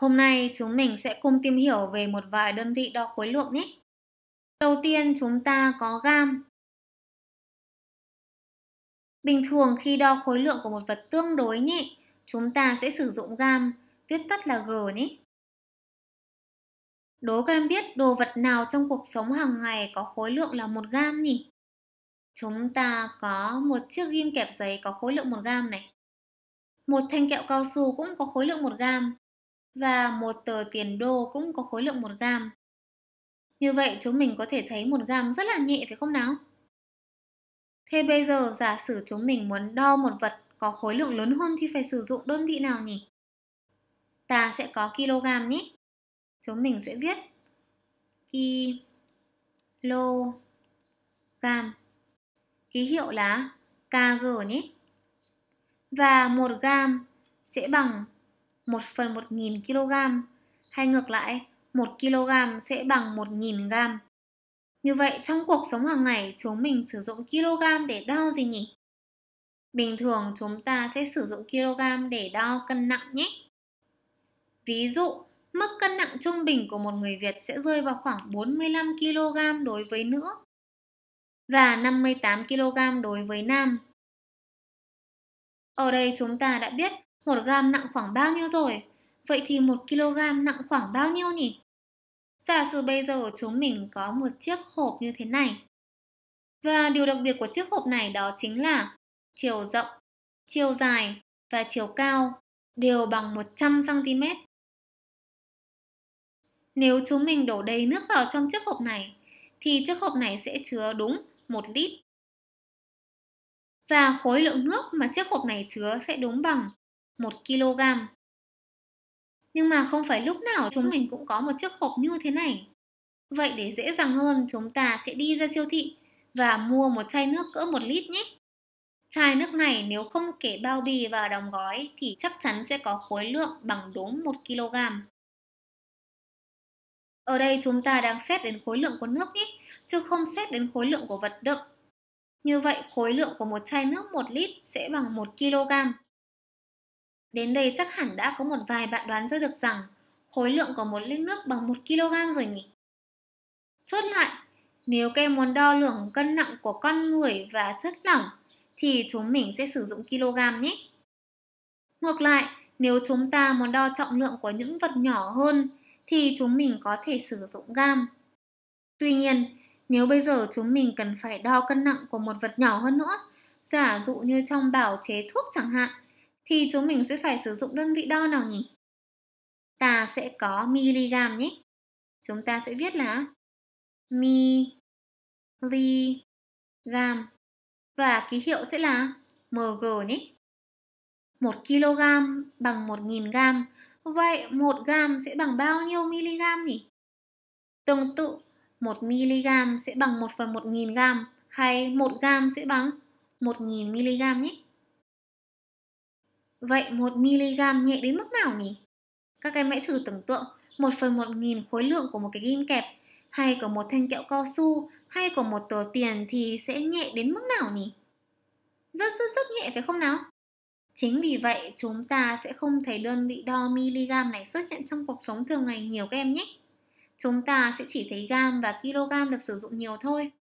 Hôm nay chúng mình sẽ cùng tìm hiểu về một vài đơn vị đo khối lượng nhé. Đầu tiên chúng ta có gam. Bình thường khi đo khối lượng của một vật tương đối nhẹ, chúng ta sẽ sử dụng gam, viết tắt là G nhé. Đố các em biết đồ vật nào trong cuộc sống hàng ngày có khối lượng là một gam nhỉ? Chúng ta có một chiếc ghim kẹp giấy có khối lượng một gam này. Một thanh kẹo cao su cũng có khối lượng một gam và một tờ tiền đô cũng có khối lượng 1 gam. Như vậy chúng mình có thể thấy 1 gam rất là nhẹ phải không nào? Thế bây giờ giả sử chúng mình muốn đo một vật có khối lượng lớn hơn thì phải sử dụng đơn vị nào nhỉ? Ta sẽ có kg nhé. Chúng mình sẽ viết kg gam. Ký hiệu là KG nhé. Và 1 gam sẽ bằng 1 phần 1.000 kg hay ngược lại 1 kg sẽ bằng 1.000 gram. Như vậy trong cuộc sống hàng ngày chúng mình sử dụng kg để đo gì nhỉ? Bình thường chúng ta sẽ sử dụng kg để đo cân nặng nhé. Ví dụ, mức cân nặng trung bình của một người Việt sẽ rơi vào khoảng 45 kg đối với nữ và 58 kg đối với nam. Ở đây chúng ta đã biết 1 gam nặng khoảng bao nhiêu rồi? Vậy thì 1 kg nặng khoảng bao nhiêu nhỉ? Giả sử bây giờ chúng mình có một chiếc hộp như thế này. Và điều đặc biệt của chiếc hộp này đó chính là chiều rộng, chiều dài và chiều cao đều bằng 100cm. Nếu chúng mình đổ đầy nước vào trong chiếc hộp này, thì chiếc hộp này sẽ chứa đúng 1 lít. Và khối lượng nước mà chiếc hộp này chứa sẽ đúng bằng 1 kg. Nhưng mà không phải lúc nào chúng mình cũng có một chiếc hộp như thế này. Vậy để dễ dàng hơn, chúng ta sẽ đi ra siêu thị và mua một chai nước cỡ 1 lít nhé. Chai nước này nếu không kể bao bì và đóng gói thì chắc chắn sẽ có khối lượng bằng đúng 1 kg. Ở đây chúng ta đang xét đến khối lượng của nước nhé, chứ không xét đến khối lượng của vật đựng. Như vậy, khối lượng của một chai nước 1 lít sẽ bằng 1 kg. Đến đây chắc hẳn đã có một vài bạn đoán ra được rằng khối lượng của một lít nước bằng 1 kg rồi nhỉ? Chốt lại, nếu cây muốn đo lường cân nặng của con người và chất lỏng thì chúng mình sẽ sử dụng kg nhé. Ngược lại, nếu chúng ta muốn đo trọng lượng của những vật nhỏ hơn thì chúng mình có thể sử dụng gam. Tuy nhiên, nếu bây giờ chúng mình cần phải đo cân nặng của một vật nhỏ hơn nữa, giả dụ như trong bảo chế thuốc chẳng hạn, thì chúng mình sẽ phải sử dụng đơn vị đo nào nhỉ? Ta sẽ có miligam nhé. Chúng ta sẽ viết là miligam và ký hiệu sẽ là mg nhé. 1 kg bằng 1.000 gram. Vậy 1 gram sẽ bằng bao nhiêu miligam nhỉ? Tương tự 1 mg sẽ bằng 1 phần 1.000 gram hay 1 gram sẽ bằng 1.000 mg nhé. Vậy 1mg nhẹ đến mức nào nhỉ? Các em hãy thử tưởng tượng 1 phần 1 nghìn khối lượng của một cái ghim kẹp hay của một thanh kẹo cao su hay của một tờ tiền thì sẽ nhẹ đến mức nào nhỉ? Rất rất rất nhẹ phải không nào? Chính vì vậy chúng ta sẽ không thấy đơn vị đo miligam này xuất hiện trong cuộc sống thường ngày nhiều các em nhé. Chúng ta sẽ chỉ thấy gam và kg được sử dụng nhiều thôi.